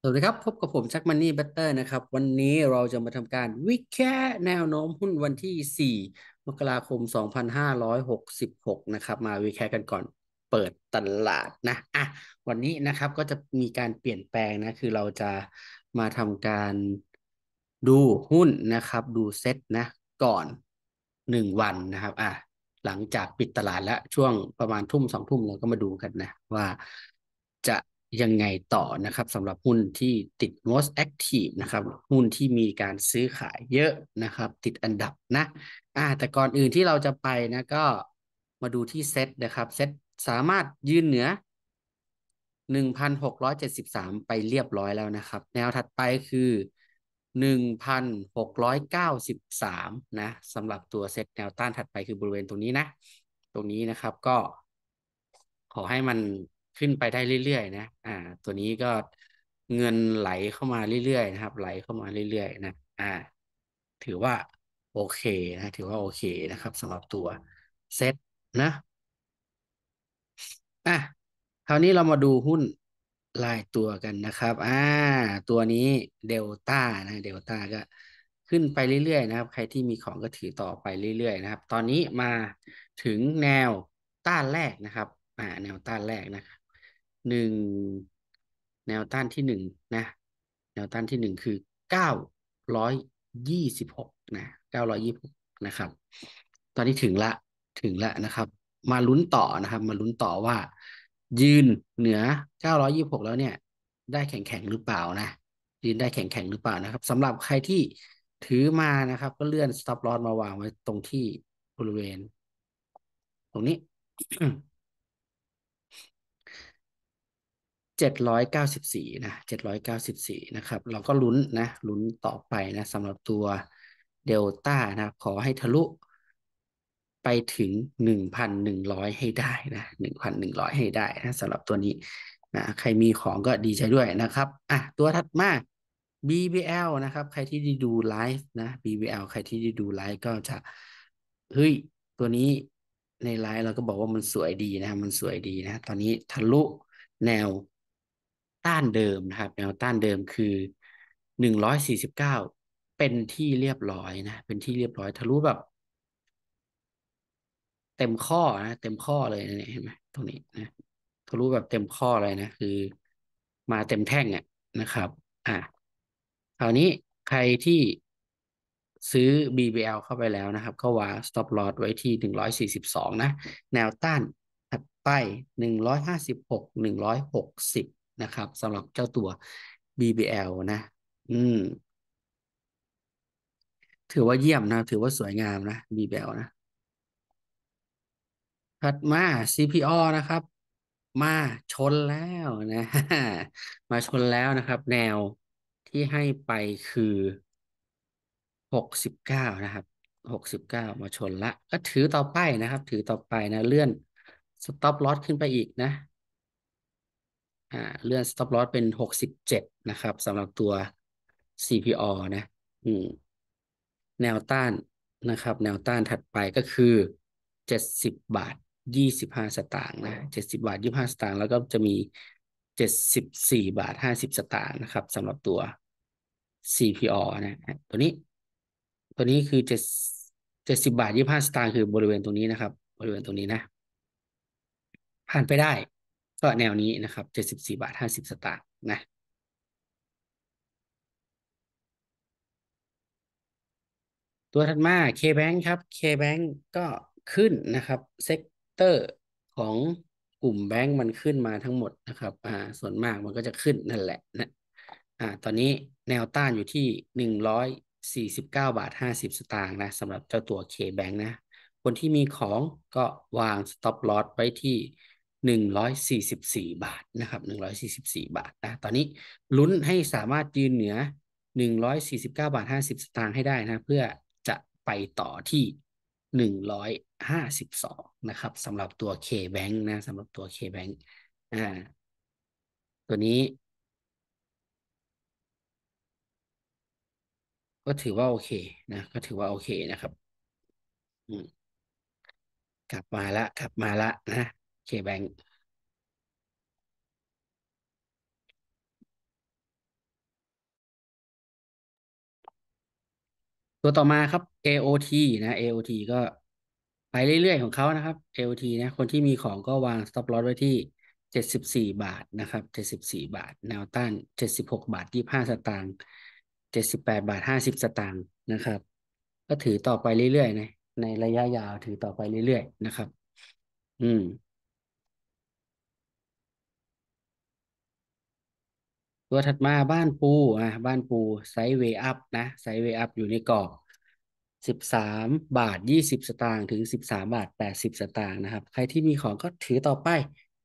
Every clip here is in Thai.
สวัสดีครับ พบกับผมชักมันนี่แบตเตอร์นะครับ วันนี้เราจะมาทำการวิเคราะห์แนวโน้มหุ้นวันที่ 4 มกราคม 2566นะครับ มาวิเคราะห์กันก่อนเปิดตลาดนะ อ่ะ วันนี้นะครับก็จะมีการเปลี่ยนแปลงนะ คือเราจะมาทำการดูหุ้นนะครับ ดูเซ็ตนะก่อน 1 วันนะครับ อ่ะ หลังจากปิดตลาดแล้ว ช่วงประมาณทุ่มสองทุ่มเราก็มาดูกันนะว่าจะยังไงต่อนะครับสำหรับหุ้นที่ติด most active นะครับหุ้นที่มีการซื้อขายเยอะนะครับ ติดอันดับนะ อ่า แต่ก่อนอื่นที่เราจะไปนะ ก็มาดูที่เซ็ตนะครับ เซ็ตสามารถยืนเหนือ 1,673 ไปเรียบร้อยแล้วนะครับ แนวถัดไปคือ 1,693 นะสำหรับตัวเซ็ตแนวต้านถัดไปคือบริเวณตรงนี้นะ ตรงนี้นะครับก็ขอให้มันขึ้นไปได้เรื่อยๆนะ อ่า ตัวนี้ก็เงินไหลเข้ามาเรื่อยๆนะครับ ไหลเข้ามาเรื่อยๆนะ อ่า ถือว่าโอเคนะ ถือว่าโอเคนะครับสำหรับตัวเซตนะ อ่ะ คราวนี้เรามาดูหุ้นลายตัวกันนะครับ อ่า ตัวนี้เดลต้านะ เดลต้าก็ขึ้นไปเรื่อยๆนะครับ ใครที่มีของก็ถือต่อไปเรื่อยๆนะครับ ตอนนี้มาถึงแนวต้านแรกนะครับ อ่า แนวต้านแรกนะครับหนึ่งแนวต้านที่หนึ่งนะแนวต้านที่หนึ่งคือเก้าร้อยยี่สิบหกนะเก้าร้อยยี่สิบนะครับ ตอนนี้ถึงละถึงละนะครับ มาลุ้นต่อนะครับ มาลุ้นต่อว่า ยืนเหนือเก้าร้อยี่บหกแล้วเนี่ย ได้แข็งแข็งหรือเปล่านะยืนได้แข็งแข็งหรือเปล่านะครับสำหรับใครที่ถือมานะครับ ก็เลื่อน stop loss มาวางไว้ตรงที่บริเวณตรงนี้794 นะ 794 นะครับ เราก็ลุ้นนะ ลุ้นต่อไปนะสำหรับตัวเดลต้านะ ขอให้ทะลุไปถึง 1,100 ให้ได้นะ1,100ให้ได้นะสำหรับตัวนี้นะ ใครมีของก็ดีใจด้วยนะครับ อ่ะตัวถัดมา BBL นะครับ ใครที่ดดูไลฟ์นะ BBL ใครที่ดดูไลฟ์ก็จะเฮ้ยตัวนี้ในไลฟ์เราก็บอกว่ามันสวยดีนะ มันสวยดีนะ ตอนนี้ทะลุแนว้านเดิมนะครับแนวต้านเดิมคือหนึ่งร้อยสี่สิบเก้าเป็นที่เรียบร้อยนะ เป็นที่เรียบร้อยทะลุแบบเต็มข้อนะเต็มข้อเลยนะเห็นไหมตรงนี้นะทะลุแบบเต็มข้อเลยนะคือ มาเต็มแท่งอ่ะนะครับ อ่ะคราวนี้ใครที่ซื้อ BBL เข้าไปแล้วนะครับ ก็วาง stop loss ไว้ที่หนึ่งร้อยสี่สิบสองนะแนวต้านถัดไปหนึ่งร้อยห้าสิบหกหนึ่งร้อยหกสิบนะครับสำหรับเจ้าตัว BBL นะ อืม ถือว่าเยี่ยมนะถือว่าสวยงามนะ BBL นะถัดมา CPO นะครับ มาชนแล้วนะมาชนแล้วนะครับ แนวที่ให้ไปคือ หกสิบเก้านะครับหกสิบเก้ามาชนละก็ถือต่อไปนะครับ ถือต่อไปนะเลื่อนสต็อปลอสขึ้นไปอีกนะเลื่อน stop loss เป็นหกสิบเจ็ดนะครับสำหรับตัว CPO นะแนวต้านนะครับ แนวต้านถัดไปก็คือเจ็ดสิบบาทยี่สิบห้าสตางค์นะเจ็ดสิบาทยี่ห้าสตางค์แล้วก็จะมีเจ็ดสิบสี่บาทห้าสิบสตางค์นะครับสำหรับตัว CPO นะตัวนี้ ตัวนี้คือเจ็ดเจ็ดสิบาทยี่ห้าสตางค์คือบริเวณตรงนี้นะครับ บริเวณตรงนี้นะ ผ่านไปได้ก็แนวนี้นะครับเจ็ดสิบสี่บาทห้าสิบสตางค์ นะ ตัวถัดมา K-Bank ครับ K-Bank ก็ขึ้นนะครับ เซกเตอร์ของกลุ่มแบงก์มันขึ้นมาทั้งหมดนะครับ อ่า ส่วนมากมันก็จะขึ้นนั่นแหละ นะ อ่า ตอนนี้แนวต้านอยู่ที่หนึ่งร้อยสี่สิบเก้าบาทห้าสิบสตางค์นะสำหรับเจ้าตัว K-Bank นะ คนที่มีของก็วางสต็อปลอ s ไว้ที่144 บาทนะครับ 144 บาทนะตอนนี้ลุ้นให้สามารถยืนเหนือ149บาท50สตางค์ให้ได้นะ เพื่อจะไปต่อที่152นะครับสำหรับตัว K-Bank นะสำหรับตัว K-Bank อ่า ตัวนี้ ก็ถือว่าโอเคนะ ก็ถือว่าโอเคนะครับกลับมาละกลับมาละนะเคแบงตัวต่อมาครับ AOT นะ AOT ก็ไปเรื่อยๆ ของเขานะครับ AOT นะ คนที่มีของก็วาง stop loss ไว้ที่ 74 บาทนะครับ 74 บาทแนวต้าน 76 บาท 25 สตางค์ 78 บาท 50 สตางค์นะครับ ก็ถือต่อไปเรื่อยๆนะในระยะยาวถือต่อไปเรื่อยๆนะครับ อืมตัวถัดมาบ้านปู อ่ะ บ้านปู ไซด์เว์อัพนะไซด์เว์อัพ อยู่ในกรอบสิบสามบาทยี่สิบสตางค์ถึงสิบสามบาทแปดสิบสตางค์นะครับ ใครที่มีของก็ถือต่อไป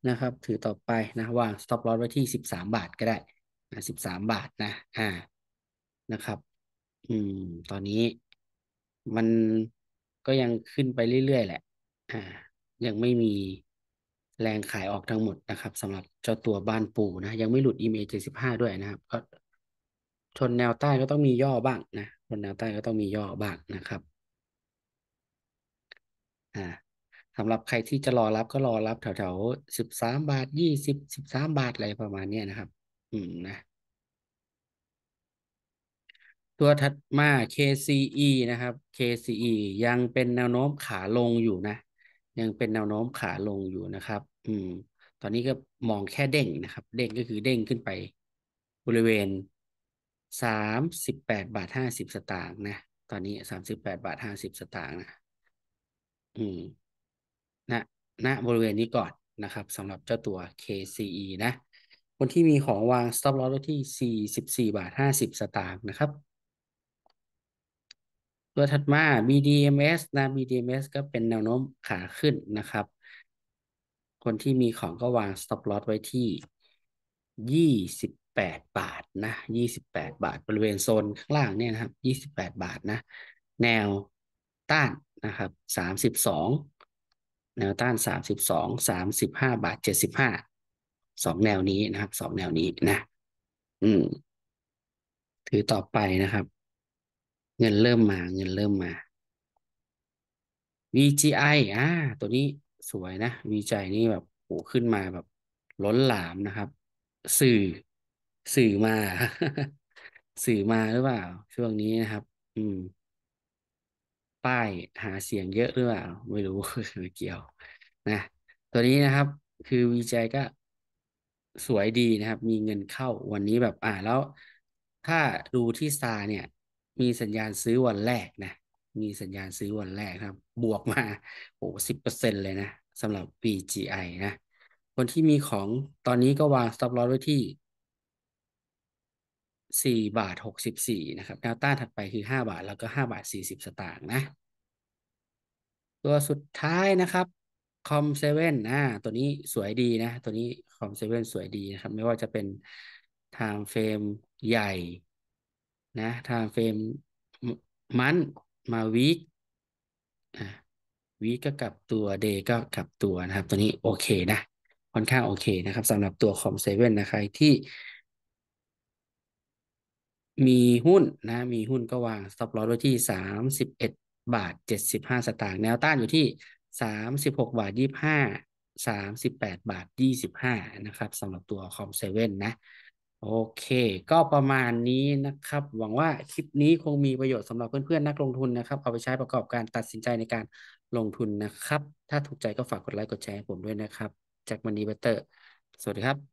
นะครับ ถือต่อไปนะวางสต็อปลอ s ไว้ที่สิบสามบาทก็ได้นะสิบสามบาทนะอ่านะครับ อืม ตอนนี้มันก็ยังขึ้นไปเรื่อย ๆ แหละ อ่า ยังไม่มีแรงขายออกทั้งหมดนะครับสำหรับเจ้าตัวบ้านปูนะยังไม่หลุด EMA 75 ด้วยนะครับ ก็ชนแนวใต้ก็ต้องมีย่อบ้างนะชนแนวใต้ก็ต้องมีย่อบ้างนะครับ อ่าสำหรับใครที่จะรอรับก็รอรับแถวแถวสิบสามบาทยี่สิบสิบสามบาทอะไรประมาณนี้นะครับ อืมนะ ตัวถัดมา KCE นะครับ KCE ยังเป็นแนวโน้มขาลงอยู่นะ ยังเป็นแนวโน้มขาลงอยู่นะครับอืมตอนนี้ก็มองแค่เด้งนะครับ เด้งก็คือเด้งขึ้นไป บริเวณสามสิบแปดบาทห้าสิบสตางค์นะ ตอนนี้สามสิบแปดบาทห้าสิบสตางค์นะอืมนนณบริเวณนี้ก่อนนะครับสำหรับเจ้าตัว KCE นะ คนที่มีของวาง stop loss ที่สี่สิบสี่บาทหิบสตางค์นะครับ ตัวถัดมา BDMs นะ BDMs ก็เป็นแนวโน้มขาขึ้นนะครับคนที่มีของก็วาง stop loss ไว้ที่ยี่สิบแปดบาทนะยี่สิบแปดบาทบริเวณโซนข้างล่างเนี่ยนะครับยี่สิบแปดบาทนะ แนวต้านนะครับสามสิบสองแนวต้านสามสิบสองสามสิบห้าบาทเจ็ดสิบห้าสองแนวนี้นะครับ สองแนวนี้นะ อืม ถือต่อไปนะครับ เงินเริ่มมาเงินเริ่มมา VGI อ่าตัวนี้สวยนะวีจัยนี่แบบโ้ขึ้นมาแบบ ล้นหลามนะครับสื่อสื่อมาสื่อมาหรือเปล่าช่วงนี้นะครับ อืม ป้ายหาเสียงเยอะหรือเปล่าไม่รู้ไม่เกี่ยว นะ ตัวนี้นะครับ คือวีจัยก็สวยดีนะครับ มีเงินเข้าวันนี้แบบ อ่าแล้วถ้าดูที่ซาเนี่ย มีสัญญาณซื้อวันแรกนะมีสัญญาณซื้อวันแรกครับ บวกมาโอ้สิบเปอร์เซ็นเลยนะสำหรับ BGI นะ คนที่มีของตอนนี้ก็วาง stop loss ไว้ที่สี่บาทหกสิบสี่นะครับแนวต้านถัดไปคือห้าบาท แล้วก็ห้าบาทสี่สิบสตางค์นะ ตัวสุดท้ายนะครับคอมเซเว่นอ่าตัวนี้สวยดีนะ ตัวนี้คอมเซเว่นสวยดีนะครับ ไม่ว่าจะเป็นไทม์เฟรมใหญ่นะไทม์เฟรมมันมาวีควีคก็กลับตัวเดย์ก็กลับตัวนะครับ ตัวนี้โอเคนะ ค่อนข้างโอเคนะครับสำหรับตัวของเซเว่นนะครที่ มีหุ้นนะ มีหุ้นก็วาง stop loss ไว้ที่สามสิบเอ็ดบาทเจ็ดสิบห้าสตางค์แนวต้านอยู่ที่สามสิบหกบาทยี่ห้าสามสิบแปดบาทยี่สิบห้านะครับสำหรับตัวคอมเซเว่นนะโอเค ก็ประมาณนี้นะครับ หวังว่าคลิปนี้คงมีประโยชน์สำหรับเพื่อนเพื่อนักลงทุนนะครับ เอาไปใช้ประกอบการตัดสินใจในการลงทุนนะครับ ถ้าถูกใจก็ฝากกดไลค์กดแชร์ให้ผมด้วยนะครับจากมันนีเบเตอร์ สวัสดีครับ